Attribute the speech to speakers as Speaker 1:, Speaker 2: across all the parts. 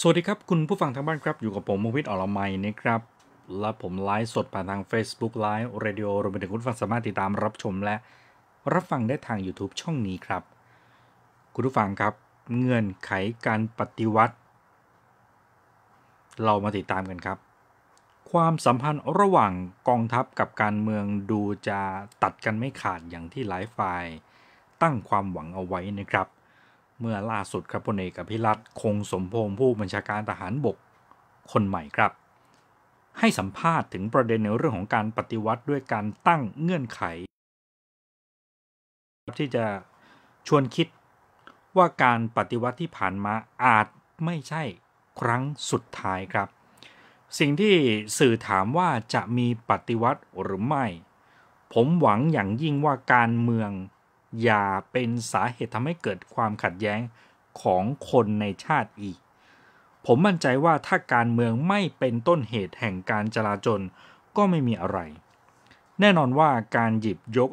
Speaker 1: สวัสดีครับ คุณผู้ฟังทางบ้านครับอยู่กับผมมวิทย์อรมัยนะครับ และผมไลฟ์สดผ่านทาง Facebook Live Radio รวมไปถึงคุณฟังสามารถติดตามรับชมและรับฟังได้ทาง YouTube ช่องนี้ครับ คุณผู้ฟังครับ เงื่อนไขการปฏิวัติ เรามาติดตามกันครับ ความสัมพันธ์ระหว่างกองทัพกับการเมืองดูจะตัดกันไม่ขาดอย่างที่หลายฝ่ายตั้งความหวังเอาไว้นะครับเมื่อล่าสุดครับพลเอกอภิรัตคงสมพงศ์ผู้บัญชาการทหารบกคนใหม่ครับ ให้สัมภาษณ์ถึงประเด็นในเรื่องของการปฏิวัติด้วยการตั้งเงื่อนไขที่จะชวนคิดว่าการปฏิวัติที่ผ่านมาอาจไม่ใช่ครั้งสุดท้ายครับ สิ่งที่สื่อถามว่าจะมีปฏิวัติหรือไม่ ผมหวังอย่างยิ่งว่าการเมืองอย่าเป็นสาเหตุทำให้เกิดความขัดแย้งของคนในชาติอีก ผมมั่นใจว่าถ้าการเมืองไม่เป็นต้นเหตุแห่งการจลาจลก็ไม่มีอะไร แน่นอนว่าการหยิบยก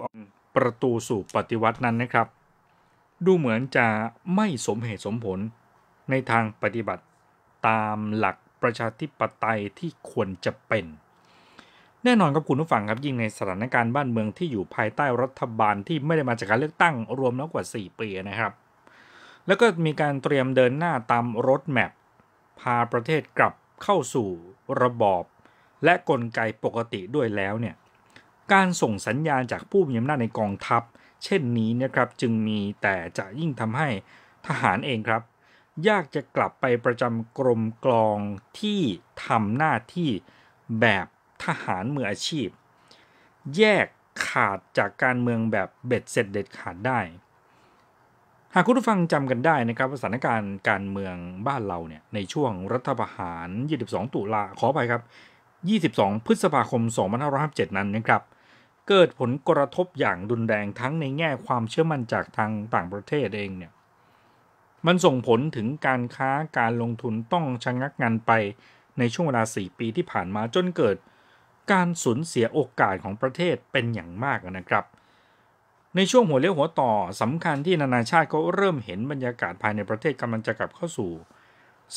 Speaker 1: ประตูสู่ปฏิวัตินั้นนะครับ ดูเหมือนจะไม่สมเหตุสมผลในทางปฏิบัติตามหลักประชาธิปไตยที่ควรจะเป็นแน่นอนครับคุณผู้ฟังครับยิ่งในสถานการณ์บ้านเมืองที่อยู่ภายใต้รัฐบาลที่ไม่ได้มาจากการเลือกตั้งรวมแล้วกว่า 4 ปีนะครับ แล้วก็มีการเตรียมเดินหน้าตามรถแมพพาประเทศกลับเข้าสู่ระบอบ และกลไกปกติด้วยแล้วเนี่ยการส่งสัญญาณจากผู้มีอำนาจในกองทัพ เช่นนี้นะครับจึงมีแต่จะยิ่งทำให้ทหารเองครับ ยากจะกลับไปประจำกรมกลองที่ทำหน้าที่แบบทหารมืออาชีพ แยกขาดจากการเมืองแบบเบ็ดเสร็จเด็ดขาดได้ หากคุณผู้ฟังจำกันได้นะครับสถานการณ์การเมืองบ้านเราเนี่ยในช่วงรัฐประหาร 22 ตุลาขอไปครับ 22 พฤษภาคม 2557นั้นนะครับเกิดผลกระทบอย่างรุนแรงทั้งในแง่ความเชื่อมั่นจากทางต่างประเทศเองเนี่ยมันส่งผลถึงการค้าการลงทุนต้องชะงักงันไปในช่วงเวลา 4 ปีที่ผ่านมาจนเกิดการสูญเสียโอกาสของประเทศเป็นอย่างมากนะครับ ในช่วงหัวเลี้ยวหัวต่อสำคัญที่นานาชาติเขาเริ่มเห็นบรรยากาศภายในประเทศกำลังจะกลับเข้าสู่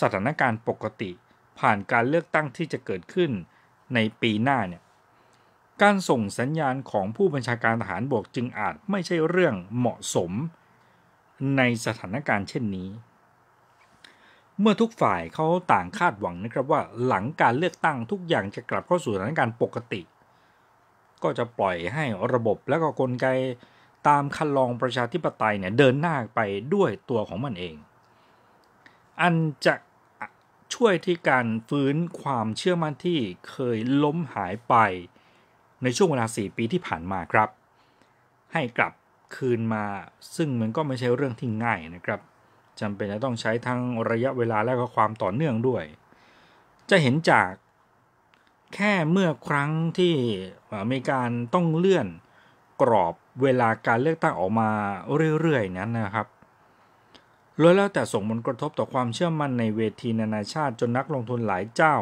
Speaker 1: สถานการณ์ปกติ ผ่านการเลือกตั้งที่จะเกิดขึ้นในปีหน้าเนี่ยการส่งสัญญาณของผู้บัญชาการทหารบกจึงอาจไม่ใช่เรื่องเหมาะสม ในสถานการณ์เช่นนี้เมื่อทุกฝ่ายเขาต่างคาดหวังนะครับว่าหลังการเลือกตั้งทุกอย่างจะกลับเข้าสู่สถานการณ์ปกติ ก็จะปล่อยให้ระบบและก็กลไกตามคันลองประชาธิปไตยเนี่ยเดินหน้าไปด้วยตัวของมันเอง อันจะช่วยที่การฟื้นความเชื่อมั่นที่เคยล้มหายไปในช่วงเวลา4ปีที่ผ่านมาครับ ให้กลับคืนมาซึ่งมันก็ไม่ใช่เรื่องที่ง่ายนะครับจำเป็นจะต้องใช้ทั้งระยะเวลาและก็ความต่อเนื่องด้วย จะเห็นจากแค่เมื่อครั้งที่มีการต้องเลื่อนกรอบเวลาการเลือกตั้งออกมาเรื่อยๆนั้นนะครับล้วนแล้วแต่ส่งผลกระทบต่อความเชื่อมั่นในเวทีนานาชาติจนนักลงทุนหลายเจ้า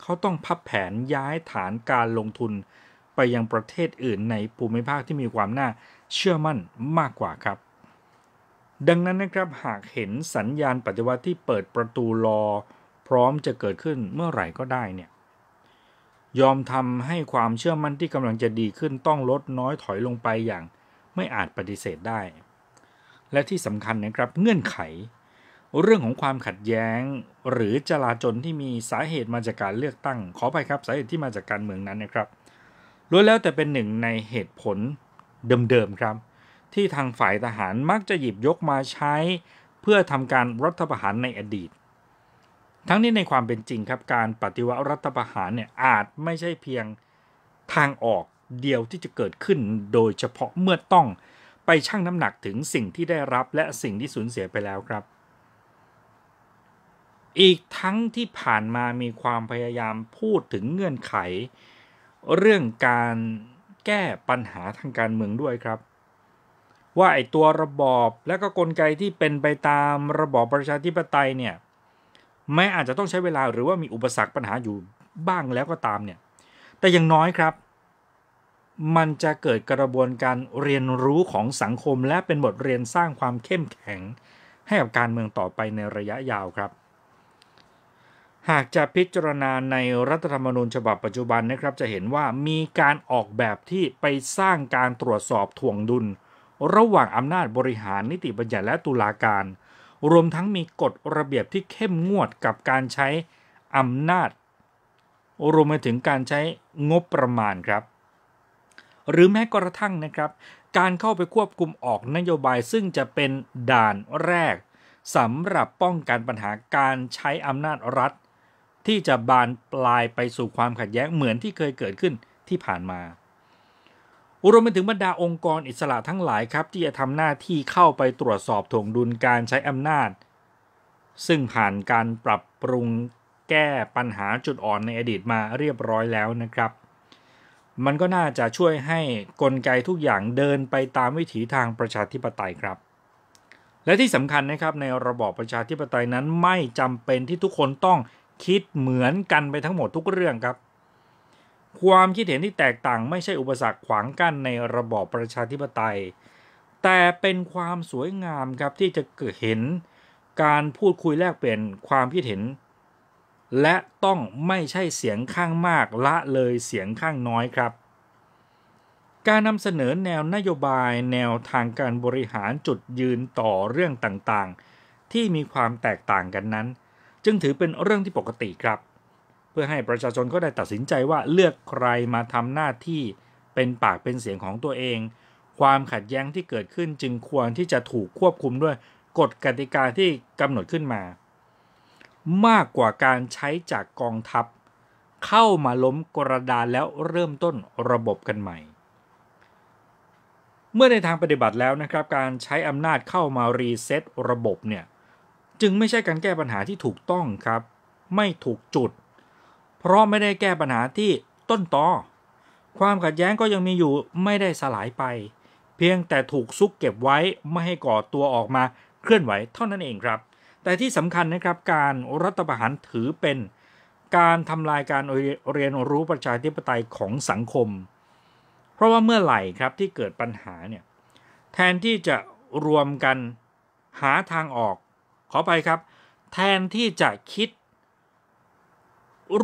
Speaker 1: เขาต้องพับแผนย้ายฐานการลงทุนไปยังประเทศอื่นในภูมิภาคที่มีความน่าเชื่อมั่นมากกว่าครับดังนั้นนะครับหากเห็นสัญญาณปฏิวัติที่เปิดประตูรอ พร้อมจะเกิดขึ้นเมื่อไหร่ก็ได้เนี่ยยอมทำให้ความเชื่อมั่นที่กำลังจะดีขึ้นต้องลดน้อยถอยลงไปอย่างไม่อาจปฏิเสธได้ และที่สำคัญนะครับเงื่อนไข เรื่องของความขัดแย้ง หรือจลาจลที่มีสาเหตุมาจากการเลือกตั้ง ขอไปครับสาเหตุที่มาจากการเมืองนั้นนะครับล้วนแล้วแต่เป็นหนึ่งในเหตุผลเดิมๆครับที่ทางฝ่ายทหารมักจะหยิบยกมาใช้ เพื่อทำการรัฐประหารในอดีต ทั้งนี้ในความเป็นจริงครับการปฏิวัติรัฐประหารเนี่ยอาจไม่ใช่เพียงทางออกเดียวที่จะเกิดขึ้น โดยเฉพาะเมื่อต้องไปชั่งน้ำหนักถึงสิ่งที่ได้รับและสิ่งที่สูญเสียไปแล้วครับ อีกทั้งที่ผ่านมามีความพยายามพูดถึงเงื่อนไข เรื่องการแก้ปัญหาทางการเมืองด้วยครับว่าไอ้ตัวระบอบและก็กลไกที่เป็นไปตามระบอบประชาธิปไตยเนี่ย แม้อาจจะต้องใช้เวลาหรือว่ามีอุปสรรคปัญหาอยู่บ้างแล้วก็ตามเนี่ย แต่อย่างน้อยครับ มันจะเกิดกระบวนการเรียนรู้ของสังคม และเป็นบทเรียนสร้างความเข้มแข็ง ให้กับการเมืองต่อไปในระยะยาวครับ หากจะพิจารณาในรัฐธรรมนูญฉบับปัจจุบันนะครับ จะเห็นว่ามีการออกแบบที่ไปสร้างการตรวจสอบถ่วงดุลระหว่างอำนาจบริหารนิติบัญญัติและตุลาการ รวมทั้งมีกฎระเบียบที่เข้มงวดกับการใช้อำนาจ รวมไปถึงการใช้งบประมาณครับ หรือแม้กระทั่งนะครับ การเข้าไปควบคุมออกนโยบายซึ่งจะเป็นด่านแรกสำหรับป้องกันปัญหาการใช้อำนาจรัฐ ที่จะบานปลายไปสู่ความขัดแย้งเหมือนที่เคยเกิดขึ้นที่ผ่านมารวมไปถึงบรรดาองค์กรอิสระทั้งหลายครับ ที่จะทำหน้าที่เข้าไปตรวจสอบถ่วงดุลการใช้อำนาจซึ่งผ่านการปรับปรุงแก้ปัญหาจุดอ่อนในอดีตมาเรียบร้อยแล้วนะครับ มันก็น่าจะช่วยให้กลไกทุกอย่างเดินไปตามวิถีทางประชาธิปไตยครับ และที่สำคัญนะครับในระบอบประชาธิปไตยนั้นไม่จำเป็นที่ทุกคนต้องคิดเหมือนกันไปทั้งหมดทุกเรื่องครับความคิดเห็นที่แตกต่างไม่ใช่อุปสรรคขวางกั้นในระบอบประชาธิปไตย แต่เป็นความสวยงามครับที่จะเกิดเห็น การพูดคุยแลกเปลี่ยนความคิดเห็น และต้องไม่ใช่เสียงข้างมากละเลยเสียงข้างน้อยครับ การนำเสนอแนวนโยบายแนวทางการบริหารจุดยืนต่อเรื่องต่างๆ ที่มีความแตกต่างกันนั้น จึงถือเป็นเรื่องที่ปกติครับพื่อให้ประชาชนก็ได้ตัดสินใจว่าเลือกใครมาทำหน้าที่เป็นปากเป็นเสียงของตัวเอง ความขัดแย้งที่เกิดขึ้นจึงควรที่จะถูกควบคุมด้วยกฎกติกาที่กำหนดขึ้นมา มากกว่าการใช้จากกองทัพ เข้ามาล้มกระดานแล้วเริ่มต้นระบบกันใหม่ เมื่อในทางปฏิบัติแล้วนะครับการใช้อำนาจเข้ามารีเซ็ตระบบเนี่ยจึงไม่ใช่การแก้ปัญหาที่ถูกต้องครับ ไม่ถูกจุดเเพราะไม่ได้แก้ปัญหาที่ต้นตอความขัดแย้งก็ยังมีอยู่ไม่ได้สลายไป เพียงแต่ถูกซุกเก็บไว้ไม่ให้ก่อตัวออกมาเคลื่อนไหวเท่านั้นเองครับ แต่ที่สำคัญนะครับการรัฐประหารถือเป็นการทำลายการเรียนรู้ประชาธิปไตยของสังคม เพราะว่าเมื่อไหร่ครับที่เกิดปัญหาเนี่ยแทนที่จะรวมกันหาทางออก ขอไปครับ แทนที่จะคิด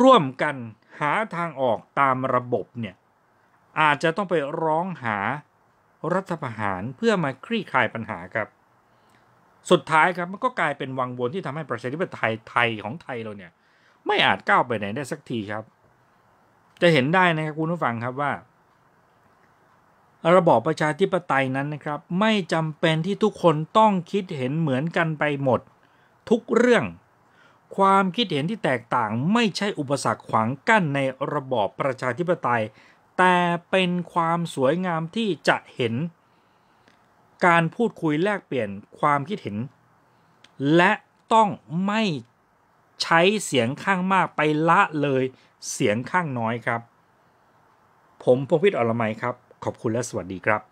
Speaker 1: ร่วมกันหาทางออกตามระบบเนี่ยอาจจะต้องไปร้องหารัฐประหารเพื่อมาคลี่คลายปัญหาครับ สุดท้ายครับมันก็กลายเป็นวังวนที่ทำให้ประชาธิปไตยไทยของไทยเราเนี่ยไม่อาจก้าวไปไหนได้สักทีครับ จะเห็นได้นะครับคุณผู้ฟังครับว่า ระบอบประชาธิปไตยนั้นนะครับ ไม่จำเป็นที่ทุกคนต้องคิดเห็นเหมือนกันไปหมด ทุกเรื่องความคิดเห็นที่แตกต่างไม่ใช่อุปสรรคขวางกั้นในระบอบประชาธิปไตย แต่เป็นความสวยงามที่จะเห็น การพูดคุยแลกเปลี่ยนความคิดเห็น และต้องไม่ใช้เสียงข้างมากไปละเลยเสียงข้างน้อยครับ ผมพงพิษอรัมครับ ขอบคุณและสวัสดีครับ